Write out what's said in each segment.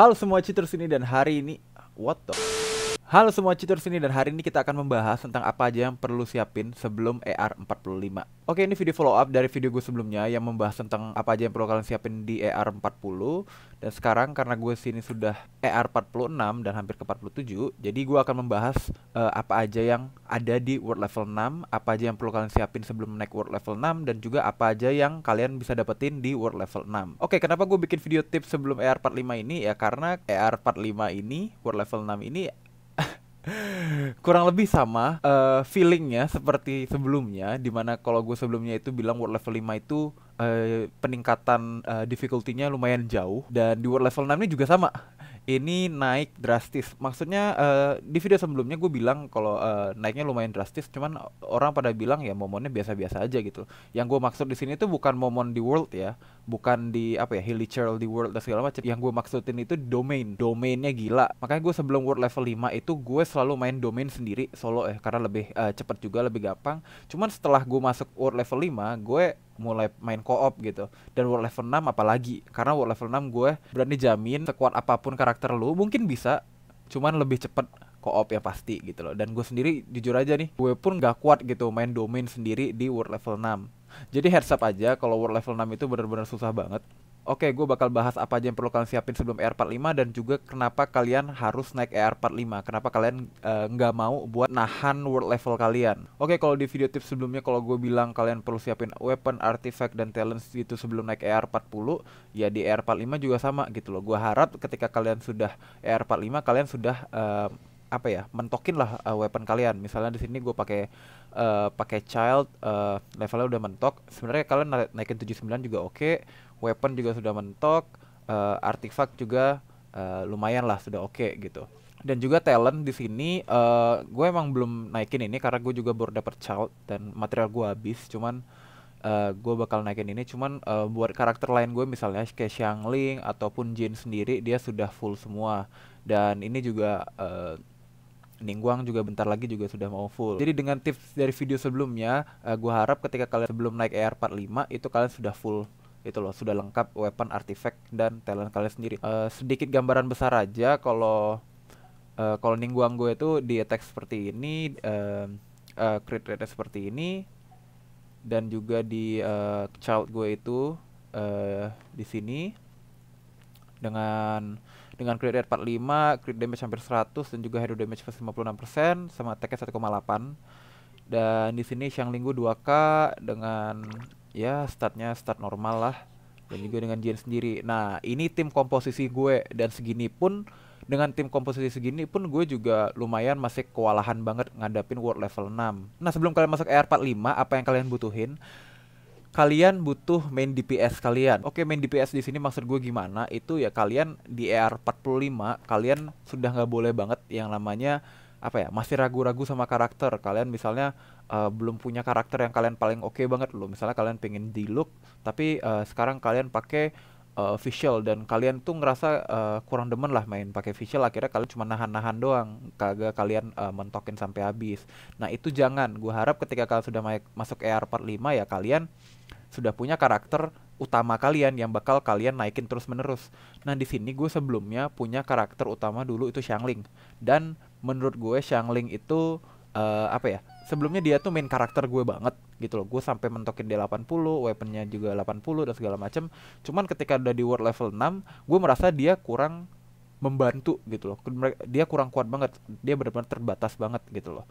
Halo semua cheaters ini dan hari ini what the Halo semua cheaters sini dan hari ini kita akan membahas tentang apa aja yang perlu siapin sebelum ER45. Oke, ini video follow up dari video gue sebelumnya yang membahas tentang apa aja yang perlu kalian siapin di ER40 dan sekarang karena gue sini sudah ER46 dan hampir ke 47, jadi gue akan membahas uh, apa aja yang ada di world level 6, apa aja yang perlu kalian siapin sebelum naik world level 6 dan juga apa aja yang kalian bisa dapetin di world level 6. Oke, kenapa gue bikin video tips sebelum ER45 ini? Ya karena ER45 ini, world level 6 ini kurang lebih sama uh, feelingnya seperti sebelumnya dimana kalau gue sebelumnya itu bilang world level 5 itu uh, peningkatan uh, difficulty-nya lumayan jauh dan di world level 6 ini juga sama ini naik drastis. Maksudnya uh, di video sebelumnya gue bilang kalau uh, naiknya lumayan drastis, cuman orang pada bilang ya momennya biasa-biasa aja gitu. Yang gue maksud di sini itu bukan momon di world ya, bukan di apa ya Hilly churl di world dan segala macam. Yang gue maksudin itu domain, domainnya gila. Makanya gue sebelum world level 5 itu gue selalu main domain sendiri solo ya, eh, karena lebih uh, eh, cepat juga, lebih gampang. Cuman setelah gue masuk world level 5, gue mulai main koop gitu dan world level 6 apalagi karena world level 6 gue berani jamin sekuat apapun karakter lu mungkin bisa cuman lebih cepet koop ya pasti gitu loh dan gue sendiri jujur aja nih gue pun gak kuat gitu main domain sendiri di world level 6 jadi heads up aja kalau world level 6 itu bener-bener susah banget oke okay, gue bakal bahas apa aja yang perlu kalian siapin sebelum ER45 dan juga kenapa kalian harus naik ER45 kenapa kalian eh, nggak uh, mau buat nahan world level kalian oke kalau di video tips sebelumnya kalau gue bilang kalian perlu siapin weapon, artifact, dan talents itu sebelum naik ER40 ya di ER45 juga sama gitu loh gue harap ketika kalian sudah ER45 kalian sudah uh, apa ya mentokin lah uh, weapon kalian misalnya di sini gue pakai uh, pakai child uh, levelnya udah mentok sebenarnya kalian na naikin 79 juga oke okay weapon juga sudah mentok, uh, artifact juga uh, lumayan lah sudah oke okay, gitu. Dan juga talent di sini uh, eh, gue emang belum naikin ini karena gue juga baru dapet child dan material gue habis. Cuman uh, gue bakal naikin ini. Cuman uh, buat karakter lain gue misalnya kayak Ling ataupun Jin sendiri dia sudah full semua. Dan ini juga uh, Ningguang juga bentar lagi juga sudah mau full. Jadi dengan tips dari video sebelumnya, uh, gue harap ketika kalian sebelum naik ER45 itu kalian sudah full itu loh sudah lengkap weapon artifact dan talent kalian sendiri uh, sedikit gambaran besar aja kalau uh, kalau ningguang gue itu di attack seperti ini uh, uh, crit rate seperti ini dan juga di uh, child gue itu uh, di sini dengan dengan crit rate 45, crit damage hampir 100 dan juga hero damage 56% sama attack 1,8. Dan di sini linggu 2k dengan ya startnya start normal lah dan juga dengan Jen sendiri. Nah ini tim komposisi gue dan segini pun dengan tim komposisi segini pun gue juga lumayan masih kewalahan banget ngadapin world level 6. Nah sebelum kalian masuk ar 45 apa yang kalian butuhin? Kalian butuh main DPS kalian. Oke, main DPS di sini maksud gue gimana? Itu ya kalian di ar 45 kalian sudah nggak boleh banget yang namanya apa ya masih ragu-ragu sama karakter kalian misalnya uh, belum punya karakter yang kalian paling oke okay banget loh misalnya kalian pengen di look tapi uh, sekarang kalian pakai uh, eh, official dan kalian tuh ngerasa uh, kurang demen lah main pakai official akhirnya kalian cuma nahan-nahan doang kagak kalian uh, mentokin sampai habis nah itu jangan gue harap ketika kalian sudah ma masuk ER 45 ya kalian sudah punya karakter utama kalian yang bakal kalian naikin terus menerus. Nah di sini gue sebelumnya punya karakter utama dulu itu Shangling dan menurut gue Shangling itu uh, apa ya? Sebelumnya dia tuh main karakter gue banget gitu loh. Gue sampai mentokin dia 80, weaponnya juga 80 dan segala macem. Cuman ketika udah di world level 6, gue merasa dia kurang membantu gitu loh. Dia kurang kuat banget. Dia benar-benar terbatas banget gitu loh.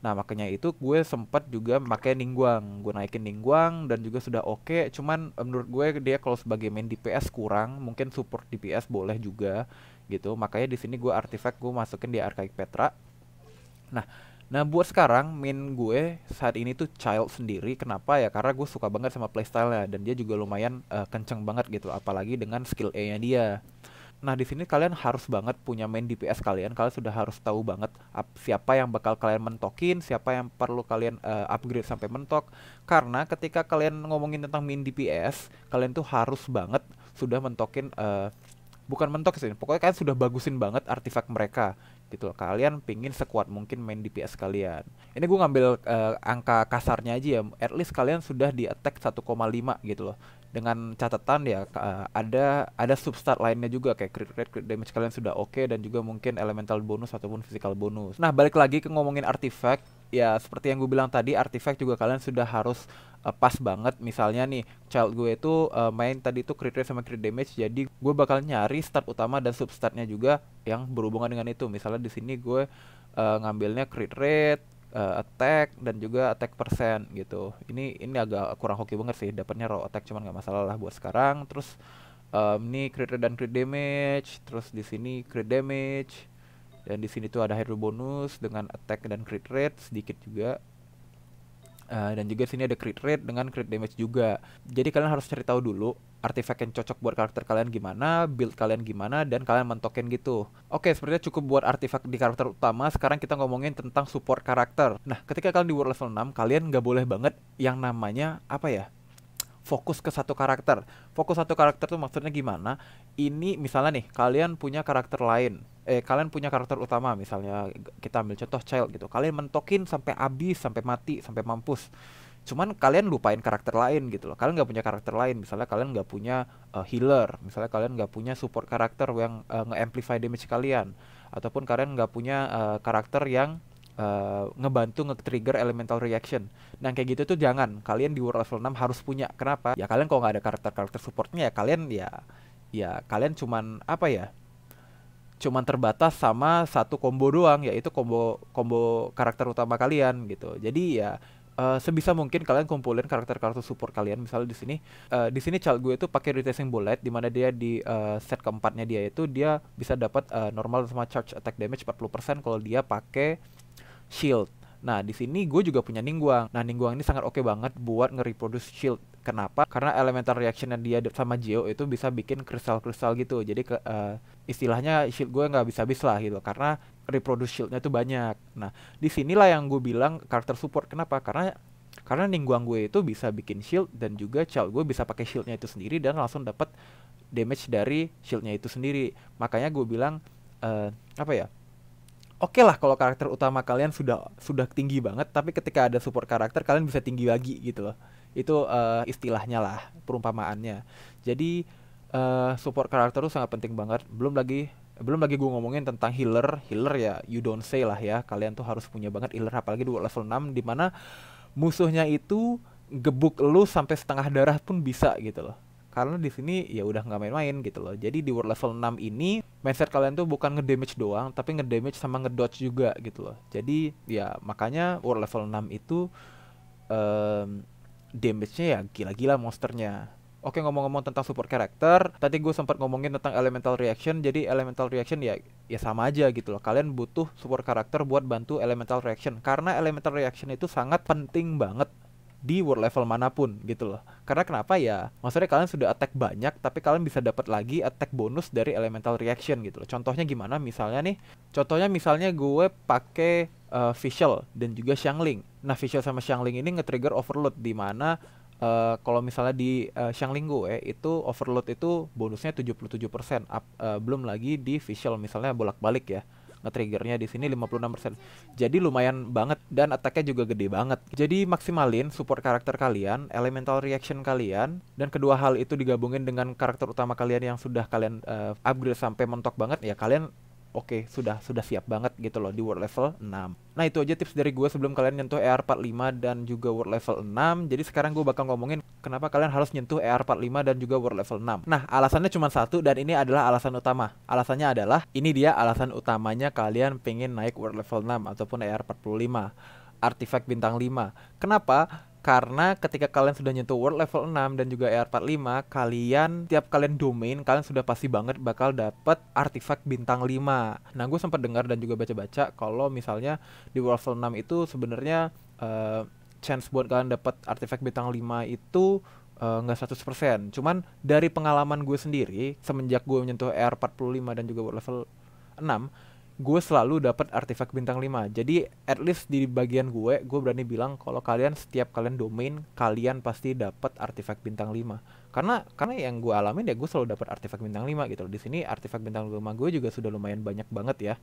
Nah makanya itu gue sempat juga memakai Ningguang Gue naikin Ningguang dan juga sudah oke okay. Cuman menurut gue dia kalau sebagai main DPS kurang Mungkin support DPS boleh juga gitu makanya di sini gue artifact gue masukin di archaic petra nah nah buat sekarang main gue saat ini tuh child sendiri kenapa ya karena gue suka banget sama playstyle dan dia juga lumayan uh, kenceng banget gitu apalagi dengan skill E nya dia Nah di sini kalian harus banget punya main DPS kalian. Kalian sudah harus tahu banget siapa yang bakal kalian mentokin, siapa yang perlu kalian uh, upgrade sampai mentok. Karena ketika kalian ngomongin tentang main DPS, kalian tuh harus banget sudah mentokin uh, bukan mentok sih pokoknya kalian sudah bagusin banget artifak mereka gitu loh. kalian pingin sekuat mungkin main DPS kalian ini gue ngambil uh, angka kasarnya aja ya at least kalian sudah di attack 1,5 gitu loh dengan catatan ya uh, ada ada substat lainnya juga kayak crit rate crit damage kalian sudah oke okay, dan juga mungkin elemental bonus ataupun physical bonus nah balik lagi ke ngomongin artifact ya seperti yang gue bilang tadi artifact juga kalian sudah harus uh, pas banget misalnya nih child gue itu uh, main tadi itu crit rate sama crit damage jadi gue bakal nyari start utama dan sub startnya juga yang berhubungan dengan itu misalnya di sini gue uh, ngambilnya crit rate uh, attack dan juga attack persen gitu ini ini agak kurang hoki banget sih dapatnya raw attack cuman nggak masalah lah buat sekarang terus um, ini crit rate dan crit damage terus di sini crit damage dan di sini tuh ada hero bonus dengan attack dan crit rate sedikit juga uh, dan juga sini ada crit rate dengan crit damage juga jadi kalian harus cari tahu dulu artifact yang cocok buat karakter kalian gimana build kalian gimana dan kalian mentokin gitu oke sepertinya cukup buat artifact di karakter utama sekarang kita ngomongin tentang support karakter nah ketika kalian di world level 6 kalian nggak boleh banget yang namanya apa ya fokus ke satu karakter. Fokus satu karakter tuh maksudnya gimana? Ini misalnya nih, kalian punya karakter lain. Eh, kalian punya karakter utama misalnya kita ambil contoh Child gitu. Kalian mentokin sampai habis, sampai mati, sampai mampus. Cuman kalian lupain karakter lain gitu loh. Kalian nggak punya karakter lain. Misalnya kalian nggak punya uh, healer, misalnya kalian nggak punya support karakter yang uh, nge-amplify damage kalian ataupun kalian nggak punya uh, karakter yang uh, ngebantu nge-trigger elemental reaction. Nah kayak gitu tuh jangan. Kalian di World level 6 harus punya. Kenapa? Ya kalian kalau nggak ada karakter-karakter supportnya ya kalian ya ya kalian cuman apa ya? Cuman terbatas sama satu combo doang yaitu combo combo karakter utama kalian gitu. Jadi ya Uh, sebisa mungkin kalian kumpulin karakter-karakter support kalian misalnya di sini uh, di sini caleg gue itu pakai retesting bullet di mana dia di uh, set keempatnya dia itu dia bisa dapat uh, normal sama charge attack damage 40% kalau dia pakai shield. Nah, di sini gue juga punya ningguang. Nah, ningguang ini sangat oke okay banget buat nge-reproduce shield. Kenapa? Karena elemental reaction yang dia sama Geo itu bisa bikin kristal-kristal gitu. Jadi ke, uh, istilahnya shield gue nggak bisa habis lah gitu. Karena reproduce shieldnya tuh banyak. Nah, di sinilah yang gue bilang karakter support. Kenapa? Karena karena ningguang gue itu bisa bikin shield dan juga child gue bisa pakai shieldnya itu sendiri dan langsung dapat damage dari shieldnya itu sendiri. Makanya gue bilang uh, apa ya? oke okay lah kalau karakter utama kalian sudah sudah tinggi banget tapi ketika ada support karakter kalian bisa tinggi lagi gitu loh itu uh, istilahnya lah perumpamaannya jadi uh, support karakter itu sangat penting banget belum lagi belum lagi gue ngomongin tentang healer healer ya you don't say lah ya kalian tuh harus punya banget healer apalagi di level 6 dimana musuhnya itu gebuk lu sampai setengah darah pun bisa gitu loh karena di sini ya udah nggak main-main gitu loh. Jadi di world level 6 ini mindset kalian tuh bukan ngedamage doang, tapi ngedamage sama ngedodge juga gitu loh. Jadi ya makanya world level 6 itu um, damage-nya ya gila-gila monsternya. Oke ngomong-ngomong tentang support karakter, tadi gue sempat ngomongin tentang elemental reaction. Jadi elemental reaction ya ya sama aja gitu loh. Kalian butuh support karakter buat bantu elemental reaction karena elemental reaction itu sangat penting banget di world level manapun gitu loh. Karena kenapa ya? Maksudnya kalian sudah attack banyak tapi kalian bisa dapat lagi attack bonus dari elemental reaction gitu loh. Contohnya gimana? Misalnya nih, contohnya misalnya gue pakai uh, eh, Fischl dan juga Xiangling. Nah, Fischl sama Xiangling ini nge-trigger overload di mana Uh, kalau misalnya di uh, Xiangling gue itu overload itu bonusnya 77% up, uh, belum lagi di facial misalnya bolak-balik ya nge-triggernya di sini 56%. Jadi lumayan banget dan attack-nya juga gede banget. Jadi maksimalin support karakter kalian, elemental reaction kalian dan kedua hal itu digabungin dengan karakter utama kalian yang sudah kalian uh, upgrade sampai mentok banget ya kalian oke okay, sudah sudah siap banget gitu loh di world level 6. Nah itu aja tips dari gue sebelum kalian nyentuh ER45 dan juga world level 6. Jadi sekarang gue bakal ngomongin kenapa kalian harus nyentuh ER45 dan juga world level 6. Nah alasannya cuma satu dan ini adalah alasan utama. Alasannya adalah ini dia alasan utamanya kalian pengen naik world level 6 ataupun ER45 artifact bintang 5. Kenapa? karena ketika kalian sudah nyentuh world level 6 dan juga ER45 kalian tiap kalian domain kalian sudah pasti banget bakal dapat artefak bintang 5 nah gue sempat dengar dan juga baca-baca kalau misalnya di world level 6 itu sebenarnya uh, chance buat kalian dapat artefak bintang 5 itu eh, nggak uh, 100% cuman dari pengalaman gue sendiri semenjak gue menyentuh ER45 dan juga world level 6 gue selalu dapat artefak bintang 5 jadi at least di bagian gue gue berani bilang kalau kalian setiap kalian domain kalian pasti dapat artefak bintang 5 karena karena yang gue alamin ya gue selalu dapat artefak bintang 5 gitu loh di sini artefak bintang lima gue juga sudah lumayan banyak banget ya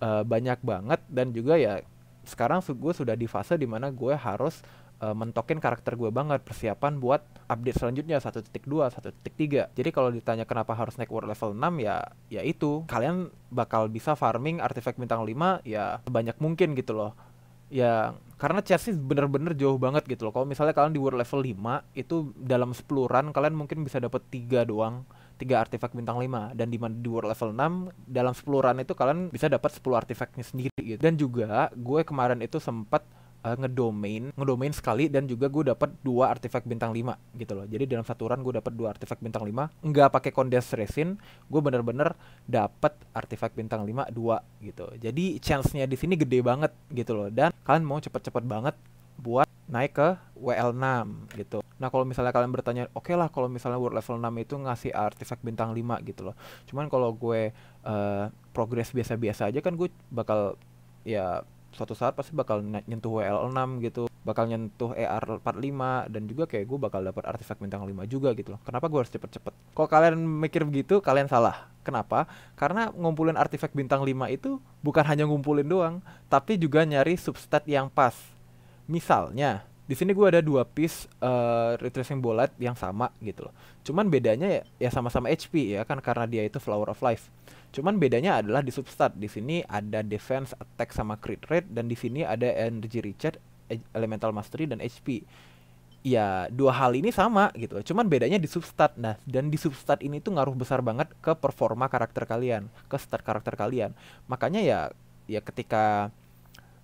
uh, banyak banget dan juga ya sekarang gue sudah di fase dimana gue harus uh, mentokin karakter gue banget persiapan buat update selanjutnya 1.2, 1.3. Jadi kalau ditanya kenapa harus naik world level 6 ya ya itu. Kalian bakal bisa farming artifact bintang 5 ya sebanyak mungkin gitu loh. Ya karena chestnya bener-bener jauh banget gitu loh. Kalau misalnya kalian di world level 5 itu dalam 10 run kalian mungkin bisa dapet 3 doang tiga artefak bintang 5 dan di mana di world level 6 dalam 10 run itu kalian bisa dapat 10 artefaknya sendiri gitu. Dan juga gue kemarin itu sempat uh, ngedomain ngedomain sekali dan juga gue dapat dua artefak bintang 5 gitu loh jadi dalam satu run gue dapat dua artefak bintang 5 enggak pakai condensed resin gue bener-bener dapat artefak bintang 5 dua gitu jadi chance nya di sini gede banget gitu loh dan kalian mau cepet-cepet banget buat naik ke WL6 gitu. Nah, kalau misalnya kalian bertanya, oke okay lah kalau misalnya world level 6 itu ngasih artefak bintang 5 gitu loh. Cuman kalau gue uh, progres biasa-biasa aja kan gue bakal ya suatu saat pasti bakal nyentuh WL6 gitu bakal nyentuh ER45 dan juga kayak gue bakal dapat artefak bintang 5 juga gitu loh. Kenapa gue harus cepet-cepet? Kalau kalian mikir begitu, kalian salah. Kenapa? Karena ngumpulin artefak bintang 5 itu bukan hanya ngumpulin doang, tapi juga nyari substat yang pas Misalnya, di sini gue ada dua piece uh, eh, retracing bullet yang sama gitu loh. Cuman bedanya ya, ya sama-sama HP ya kan karena dia itu flower of life. Cuman bedanya adalah di substat. Di sini ada defense, attack sama crit rate dan di sini ada energy recharge, eh, elemental mastery dan HP. Ya, dua hal ini sama gitu. Cuman bedanya di substat. Nah, dan di substat ini tuh ngaruh besar banget ke performa karakter kalian, ke stat karakter kalian. Makanya ya ya ketika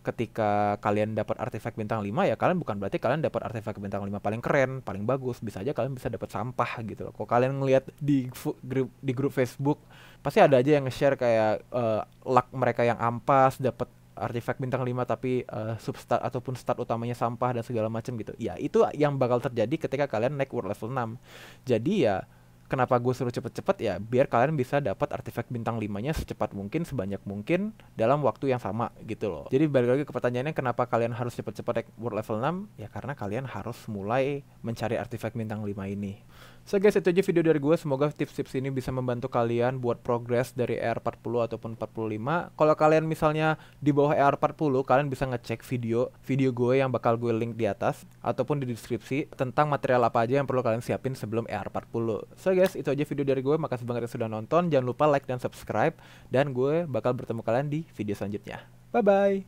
ketika kalian dapat artefak bintang 5 ya kalian bukan berarti kalian dapat artefak bintang 5 paling keren, paling bagus, bisa aja kalian bisa dapat sampah gitu loh. Kalau kalian ngelihat di grup di grup Facebook pasti ada aja yang nge-share kayak uh, luck mereka yang ampas dapat artefak bintang 5 tapi uh, substat ataupun start utamanya sampah dan segala macam gitu. Ya, itu yang bakal terjadi ketika kalian naik world level 6. Jadi ya kenapa gue suruh cepet-cepet ya biar kalian bisa dapat artefak bintang 5-nya secepat mungkin sebanyak mungkin dalam waktu yang sama gitu loh. Jadi balik lagi ke pertanyaannya kenapa kalian harus cepet-cepet world level 6? Ya karena kalian harus mulai mencari artefak bintang 5 ini. So guys itu aja video dari gue Semoga tips-tips ini bisa membantu kalian Buat progres dari ER40 ataupun 45 Kalau kalian misalnya di bawah ER40 Kalian bisa ngecek video Video gue yang bakal gue link di atas Ataupun di deskripsi Tentang material apa aja yang perlu kalian siapin sebelum ER40 So guys itu aja video dari gue Makasih banget yang sudah nonton Jangan lupa like dan subscribe Dan gue bakal bertemu kalian di video selanjutnya Bye-bye